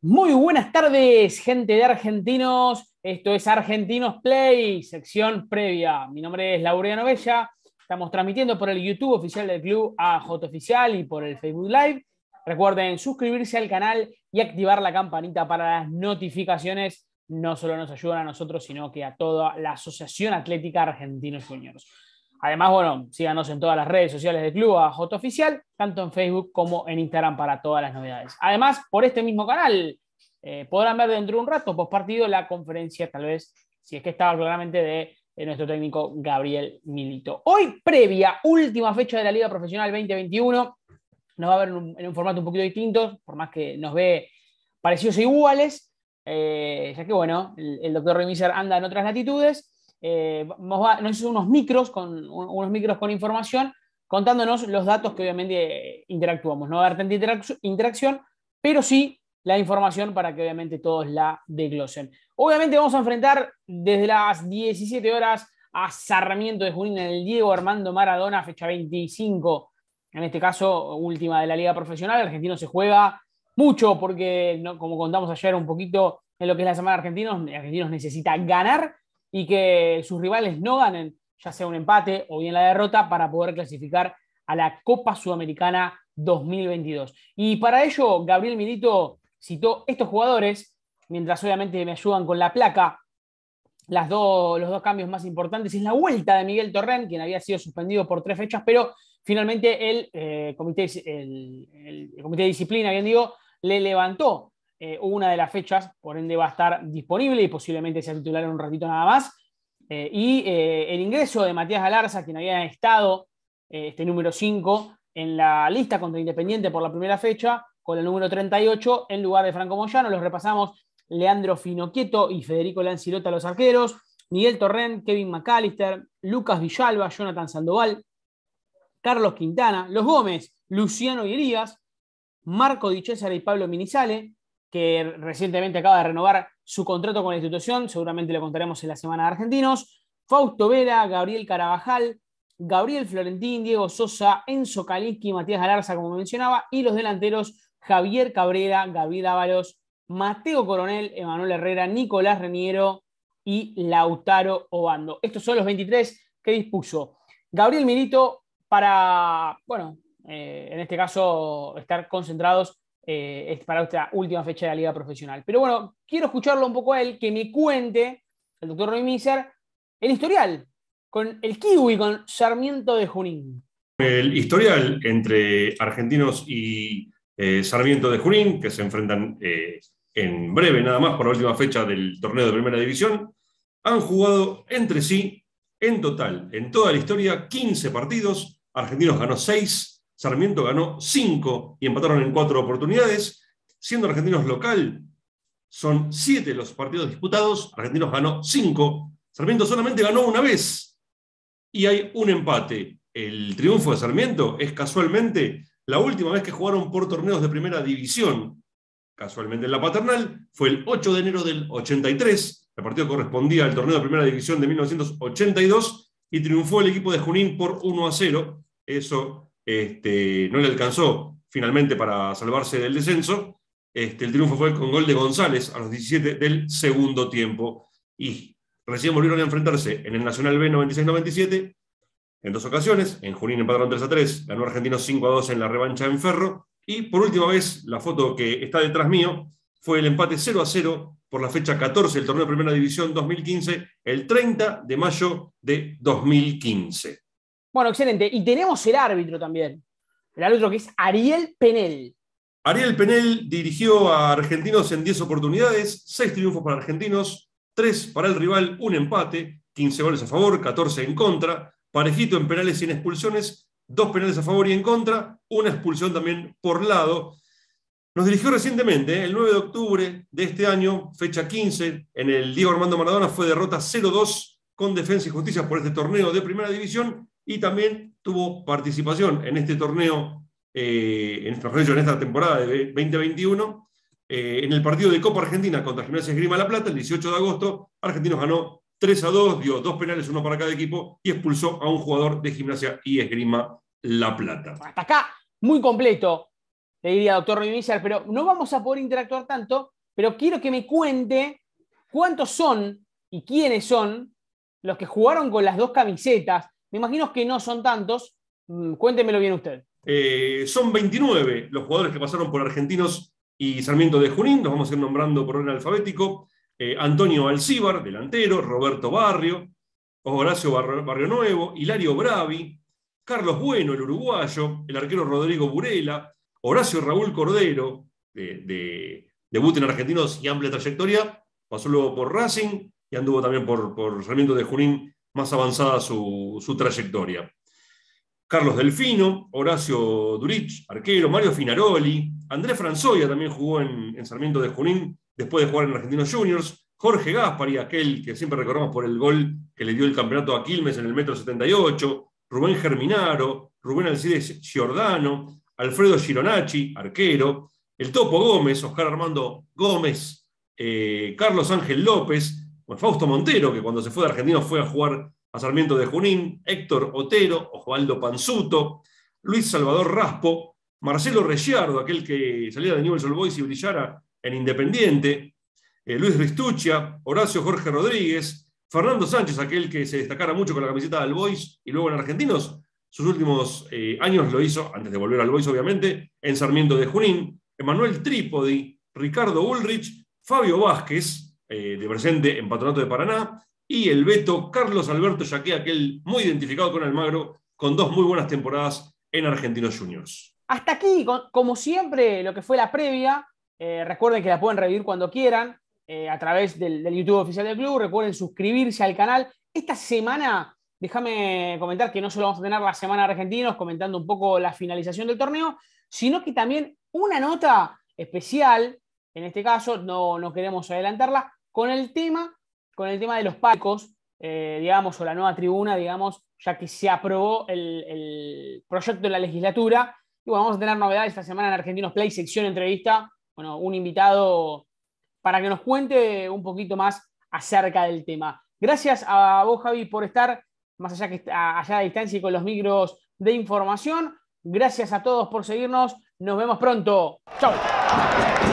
Muy buenas tardes, gente de Argentinos. Esto es Argentinos Play, sección previa. Mi nombre es Laureano Bella. Estamos transmitiendo por el YouTube oficial del club AJ Oficial y por el Facebook Live. Recuerden suscribirse al canal y activar la campanita para las notificaciones. No solo nos ayudan a nosotros, sino que a toda la Asociación Atlética Argentinos Juniors. Además, bueno, síganos en todas las redes sociales del club, a J Oficial, tanto en Facebook como en Instagram para todas las novedades. Además, por este mismo canal eh, podrán ver dentro de un rato, post partido, la conferencia, tal vez, si es que estaba claramente, de nuestro técnico Gabriel Milito. Hoy, previa, última fecha de la Liga Profesional 2021 nos va a ver en un, formato un poquito distinto, por más que nos ve parecidos e iguales, eh, ya que bueno, el, doctor Remiser anda en otras latitudes, eh, nos, va, hizo unos micros, con, unos micros con información, contándonos los datos que obviamente interactuamos. No va a haber tanta interacción, pero sí la información para que obviamente todos la desglosen. Obviamente vamos a enfrentar desde las 17 horas a Sarmiento de Junín en el Diego Armando Maradona, fecha 25 en este caso última de la liga profesional. argentino se juega mucho porque, como contamos ayer un poquito en lo que es la semana de argentinos, argentinos necesita ganar y que sus rivales no ganen, ya sea un empate o bien la derrota, para poder clasificar a la Copa Sudamericana 2022. Y para ello, Gabriel Milito citó estos jugadores, mientras obviamente me ayudan con la placa, las los dos cambios más importantes es la vuelta de Miguel Torrent, quien había sido suspendido por tres fechas, pero Finalmente, el, eh, comité, el, comité de disciplina, bien digo, le levantó eh, una de las fechas, por ende va a estar disponible y posiblemente sea titular en un ratito nada más. Eh, y el ingreso de Matías Galarza, quien había estado este número 5 en la lista contra Independiente por la primera fecha, con el número 38 en lugar de Franco Moyano. Los repasamos Leandro Finoquieto y Federico Lancilota, los arqueros, Miguel Torrent, Kevin McAllister, Lucas Villalba, Jonathan Sandoval, Carlos Quintana, los Gómez, Luciano y Marco Di César y Pablo Minizale, que recientemente acaba de renovar su contrato con la institución, seguramente lo contaremos en la semana de Argentinos, Fausto Vera, Gabriel Carabajal, Gabriel Florentín, Diego Sosa, Enzo y Matías Galarza, como mencionaba, y los delanteros Javier Cabrera, Gabriel Ábalos, Mateo Coronel, Emanuel Herrera, Nicolás Reniero y Lautaro Obando. Estos son los 23 que dispuso Gabriel Milito para, bueno, eh, en este caso, estar concentrados eh, para esta última fecha de la liga profesional. Pero bueno, quiero escucharlo un poco a él, que me cuente, el doctor Roy Miser, el historial con el Kiwi, con Sarmiento de Junín. El historial entre argentinos y eh, Sarmiento de Junín, que se enfrentan en breve nada más por la última fecha del torneo de primera división, han jugado entre sí, en total, en toda la historia, 15 partidos, Argentinos ganó seis, Sarmiento ganó cinco, y empataron en cuatro oportunidades. Siendo Argentinos local, son siete los partidos disputados, Argentinos ganó cinco, Sarmiento solamente ganó una vez y hay un empate. El triunfo de Sarmiento es casualmente la última vez que jugaron por torneos de primera división, casualmente en la paternal, fue el 8 de enero del 83. El partido correspondía al torneo de primera división de 1982 y triunfó el equipo de Junín por 1 a 0 eso este, no le alcanzó finalmente para salvarse del descenso. Este, el triunfo fue con gol de González a los 17 del segundo tiempo y recién volvieron a enfrentarse en el Nacional B 96-97 en dos ocasiones. En Junín empataron 3 a 3, ganó Argentino 5 a 2 en la revancha en Ferro. Y por última vez, la foto que está detrás mío fue el empate 0 a 0 por la fecha 14 del torneo Primera División 2015, el 30 de mayo de 2015. Bueno, excelente. Y tenemos el árbitro también. El árbitro que es Ariel Penel. Ariel Penel dirigió a Argentinos en 10 oportunidades, 6 triunfos para Argentinos, 3 para el rival, un empate, 15 goles a favor, 14 en contra, parejito en penales sin expulsiones, 2 penales a favor y en contra, una expulsión también por lado. Nos dirigió recientemente, ¿eh? el 9 de octubre de este año, fecha 15, en el Diego Armando Maradona, fue derrota 0-2 con Defensa y Justicia por este torneo de Primera División y también tuvo participación en este torneo, eh, en, este en esta temporada de 2021, eh, en el partido de Copa Argentina contra Gimnasia Esgrima La Plata, el 18 de agosto, Argentinos ganó 3 a 2, dio dos penales, uno para cada equipo, y expulsó a un jugador de Gimnasia y Esgrima La Plata. Hasta acá, muy completo, le diría doctor inicial pero no vamos a poder interactuar tanto, pero quiero que me cuente cuántos son y quiénes son los que jugaron con las dos camisetas me imagino que no son tantos. Mm, cuéntemelo bien usted. Eh, son 29 los jugadores que pasaron por Argentinos y Sarmiento de Junín. Los vamos a ir nombrando por orden alfabético. Eh, Antonio Alcíbar, delantero. Roberto Barrio. Horacio Barrio, Nuevo. Hilario Bravi. Carlos Bueno, el uruguayo. El arquero Rodrigo Burela. Horacio Raúl Cordero, de, debut en Argentinos y amplia trayectoria. Pasó luego por Racing y anduvo también por, por Sarmiento de Junín más avanzada su, su trayectoria. Carlos Delfino, Horacio Durich, arquero, Mario Finaroli, Andrés Franzoya también jugó en, en, Sarmiento de Junín, después de jugar en Argentinos Juniors, Jorge Gaspari, aquel que siempre recordamos por el gol que le dio el campeonato a Quilmes en el metro 78, Rubén Germinaro, Rubén Alcides Giordano, Alfredo Gironacci, arquero, el Topo Gómez, Oscar Armando Gómez, eh, Carlos Ángel López, Fausto Montero, que cuando se fue de Argentinos fue a jugar a Sarmiento de Junín, Héctor Otero, Osvaldo Panzuto, Luis Salvador Raspo, Marcelo Reggiardo, aquel que salía de Newell's Old Boys y brillara en Independiente, eh, Luis Ristuccia, Horacio Jorge Rodríguez, Fernando Sánchez, aquel que se destacara mucho con la camiseta del Boys y luego en Argentinos, sus últimos eh, años lo hizo, antes de volver al Boys obviamente, en Sarmiento de Junín, Emanuel Trípodi, Ricardo Ulrich, Fabio Vázquez, eh, de presente en Patronato de Paraná, y el Beto Carlos Alberto Yaquea, aquel muy identificado con Almagro, con dos muy buenas temporadas en Argentinos Juniors. Hasta aquí, como siempre, lo que fue la previa. Eh, recuerden que la pueden revivir cuando quieran eh, a través del, YouTube oficial del club. Recuerden suscribirse al canal. Esta semana, déjame comentar que no solo vamos a tener la semana Argentinos comentando un poco la finalización del torneo, sino que también una nota especial, en este caso, no, no queremos adelantarla, con el tema, con el tema de los pacos, eh, digamos, o la nueva tribuna, digamos, ya que se aprobó el, proyecto de la legislatura. Y bueno, vamos a tener novedades esta semana en Argentinos Play, sección entrevista. Bueno, un invitado para que nos cuente un poquito más acerca del tema. Gracias a vos, Javi, por estar más allá, que, allá a distancia y con los micros de información. Gracias a todos por seguirnos. Nos vemos pronto. Chao.